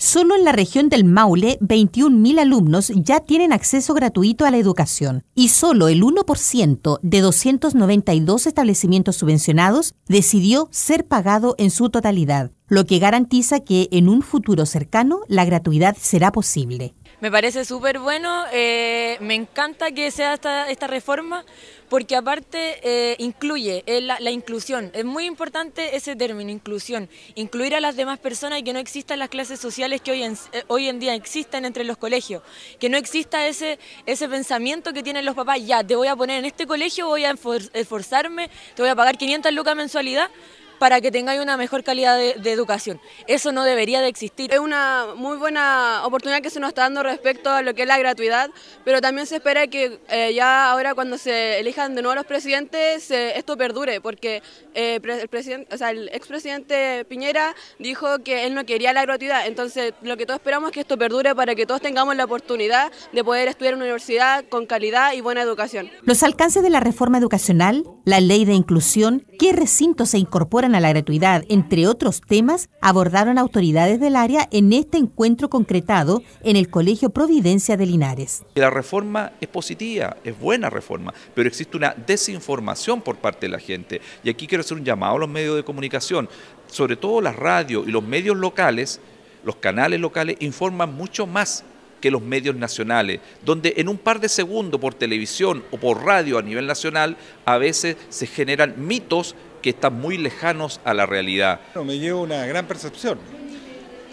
Solo en la región del Maule, 21.000 alumnos ya tienen acceso gratuito a la educación y solo el 1% de 292 establecimientos subvencionados decidió ser pagado en su totalidad, lo que garantiza que en un futuro cercano la gratuidad será posible. Me parece súper bueno, eh, me encanta que sea esta, esta reforma porque aparte eh, incluye eh, la, inclusión, es muy importante ese término, inclusión, incluir a las demás personas y que no existan las clases sociales que hoy en, hoy en día existen entre los colegios, que no exista ese, ese pensamiento que tienen los papás, ya, te voy a poner en este colegio, voy a esforzarme, te voy a pagar 500 lucas mensualidad, para que tengáis una mejor calidad de, educación. Eso no debería de existir. Es una muy buena oportunidad que se nos está dando respecto a lo que es la gratuidad, pero también se espera que eh, ya ahora cuando se elijan de nuevo los presidentes esto perdure, porque eh, el, el expresidente Piñera dijo que él no quería la gratuidad, entonces lo que todos esperamos es que esto perdure para que todos tengamos la oportunidad de poder estudiar en una universidad con calidad y buena educación. Los alcances de la reforma educacional, la ley de inclusión qué recintos se incorporan a la gratuidad, entre otros temas, abordaron autoridades del área en este encuentro concretado en el Colegio Providencia de Linares. La reforma es positiva, es buena reforma, pero existe una desinformación por parte de la gente. Y aquí quiero hacer un llamado a los medios de comunicación, sobre todo las radios y los medios locales, los canales locales informan mucho más que los medios nacionales, donde en un par de segundos por televisión o por radio a nivel nacional a veces se generan mitos que están muy lejanos a la realidad. Bueno, me llevo una gran percepción,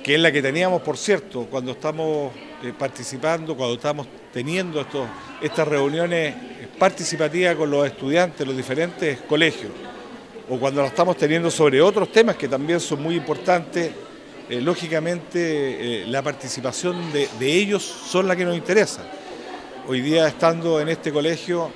que es la que teníamos, por cierto, cuando estamos eh, participando, cuando estamos teniendo estos, estas reuniones participativas con los estudiantes, los diferentes colegios, o cuando las estamos teniendo sobre otros temas que también son muy importantes eh, lógicamente eh, la participación de, ellos son la que nos interesa. Hoy día estando en este colegio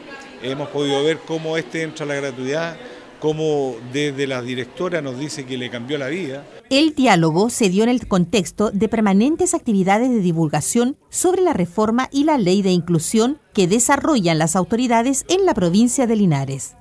hemos podido ver cómo este entra a la gratuidad, cómo desde la directora nos dice que le cambió la vida. El diálogo se dio en el contexto de permanentes actividades de divulgación sobre la reforma y la ley de inclusión que desarrollan las autoridades en la provincia de Linares.